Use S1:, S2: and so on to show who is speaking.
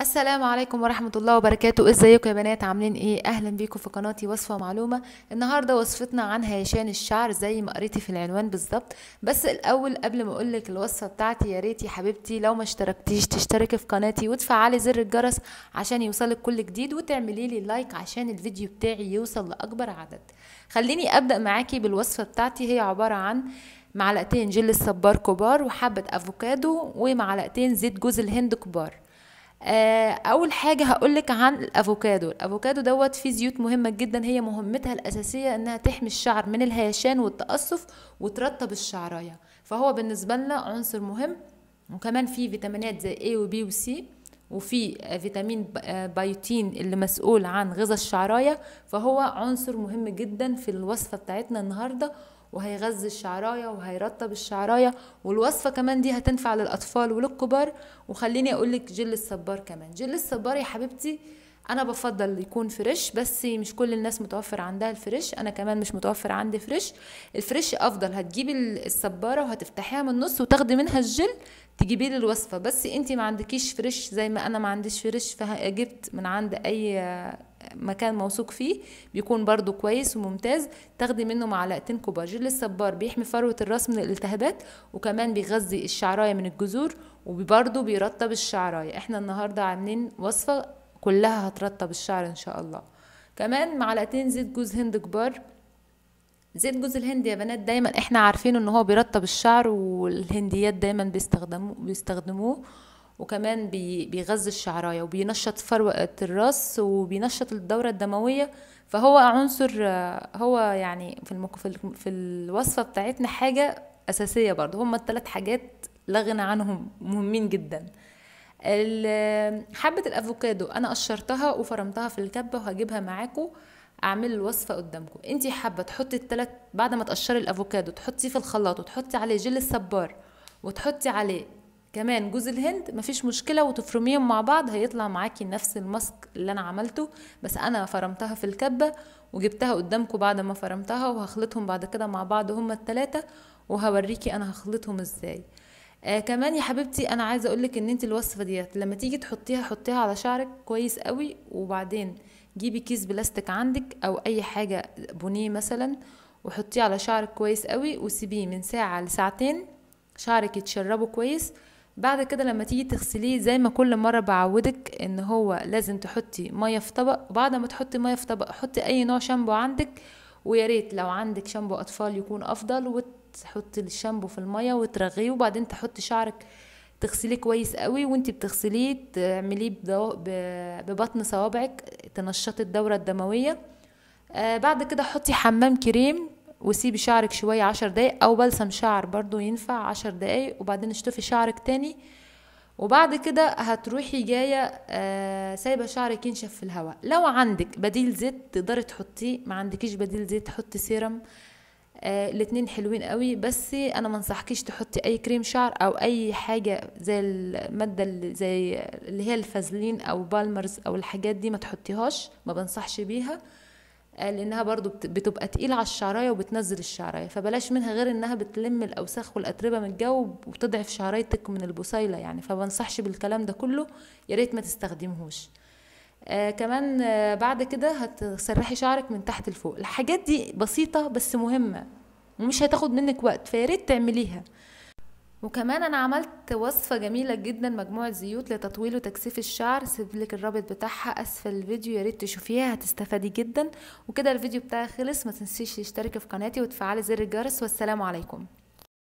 S1: السلام عليكم ورحمة الله وبركاته ازيكم يا بنات عاملين ايه اهلا بيكم في قناتي وصفة معلومة النهاردة وصفتنا عن هيشان الشعر زي ما قريتي في العنوان بالظبط بس الاول قبل ما اقولك الوصفة بتاعتي يا ريت يا حبيبتي لو ما اشتركتيش تشتركي في قناتي وتفعلي زر الجرس عشان يوصلك كل جديد وتعملي لي لايك عشان الفيديو بتاعي يوصل لاكبر عدد خليني ابدأ معاكي بالوصفة بتاعتي هي عبارة عن معلقتين جل الصبار كبار وحبة افوكادو ومعلقتين زيت جوز الهند كبار آه، اول حاجه هقولك عن الافوكادو الافوكادو دوت فيه زيوت مهمه جدا هي مهمتها الاساسيه انها تحمي الشعر من الهيشان والتقصف وترطب الشعرايه فهو بالنسبه لنا عنصر مهم وكمان فيه فيتامينات زي A و B و C وفي فيتامين بايوتين آه، اللي مسؤول عن غذاء الشعرايه فهو عنصر مهم جدا في الوصفه بتاعتنا النهارده وهيغذي الشعرايه وهيرطب الشعرايه والوصفه كمان دي هتنفع للاطفال وللكبار وخليني اقول لك جل الصبار كمان جل الصبار يا حبيبتي انا بفضل يكون فريش بس مش كل الناس متوفر عندها الفريش انا كمان مش متوفر عندي فريش الفريش افضل هتجيبي الصباره وهتفتحيها من النص وتاخدي منها الجل تجيبي لي الوصفه بس انت ما عندكيش فريش زي ما انا ما عنديش فريش فجبت من عند اي مكان موثوق فيه بيكون برضو كويس وممتاز تاخدي منه معلقتين كبار جل الصبار بيحمي فروة الراس من الالتهابات وكمان بيغذي الشعراية من الجذور وبرضو بيرطب الشعراية احنا النهاردة عاملين وصفة كلها هترطب الشعر ان شاء الله كمان معلقتين زيت جوز هند كبار زيت جوز الهند يا بنات دايما احنا عارفين ان هو بيرطب الشعر والهنديات دايما بيستخدموه بيستخدموه وكمان بيغذي الشعرايه وبينشط فروه الراس وبينشط الدوره الدمويه فهو عنصر هو يعني في في الوصفه بتاعتنا حاجه اساسيه برضه هما الثلاث حاجات لا غنى عنهم مهمين جدا حبه الافوكادو انا قشرتها وفرمتها في الكبه وهجيبها معاكم اعمل الوصفه قدامكم انت حابه تحطي الثلاث بعد ما تقشري الافوكادو تحطيه في الخلاط وتحطي عليه جل الصبار وتحطي عليه كمان جوز الهند مفيش مشكله وتفرميهم مع بعض هيطلع معاكي نفس الماسك اللي انا عملته بس انا فرمتها في الكبه وجبتها قدامكم بعد ما فرمتها وهخلطهم بعد كده مع بعض هما التلاتة وهوريكي انا هخلطهم ازاي آه كمان يا حبيبتي انا عايزه اقولك ان انت الوصفه ديت لما تيجي تحطيها حطيها على شعرك كويس قوي وبعدين جيبي كيس بلاستيك عندك او اي حاجه بونيه مثلا وحطيه على شعرك كويس قوي وسيبيه من ساعه لساعتين شعرك يتشربه كويس بعد كده لما تيجي تغسليه زي ما كل مره بعودك ان هو لازم تحطي ميه في طبق بعد ما تحطي ميه في طبق حطي اي نوع شامبو عندك وياريت لو عندك شامبو اطفال يكون افضل وتحطي الشامبو في الميه وترغيه وبعدين تحطي شعرك تغسليه كويس قوي وانت بتغسليه تعمليه ببطن صوابعك تنشطي الدوره الدمويه آه، بعد كده حطي حمام كريم وسيبي شعرك شوية عشر دقايق أو بلسم شعر برضو ينفع عشر دقايق وبعدين اشطفي شعرك تاني وبعد كده هتروحي جاية آه، سايبة شعرك ينشف في الهواء لو عندك بديل زيت تقدري تحطيه ما عندكيش بديل زيت حطي سيرم آه، الاتنين حلوين قوي بس انا منصحكيش تحطي اي كريم شعر او اي حاجة زي المادة اللي زي اللي هي الفازلين او بالمرز او الحاجات دي ما تحطيهاش ما بنصحش بيها آه، لانها برضو بتبقى تقيله على الشعرايه وبتنزل الشعرايه فبلاش منها غير انها بتلم الاوساخ والاتربه من الجو وتضعف شعرايتك من البصيله يعني فبنصحش بالكلام ده كله يا ريت ما تستخدمهوش آه كمان آه بعد كده هتسرحي شعرك من تحت لفوق الحاجات دي بسيطه بس مهمه ومش هتاخد منك وقت فياريت تعمليها وكمان انا عملت وصفه جميله جدا مجموعه زيوت لتطويل وتكثيف الشعر سيبلك الرابط بتاعها اسفل الفيديو يا ريت تشوفيها هتستفادي جدا وكده الفيديو بتاعي خلص ما تنسيش تشتركي في قناتي وتفعلي زر الجرس والسلام عليكم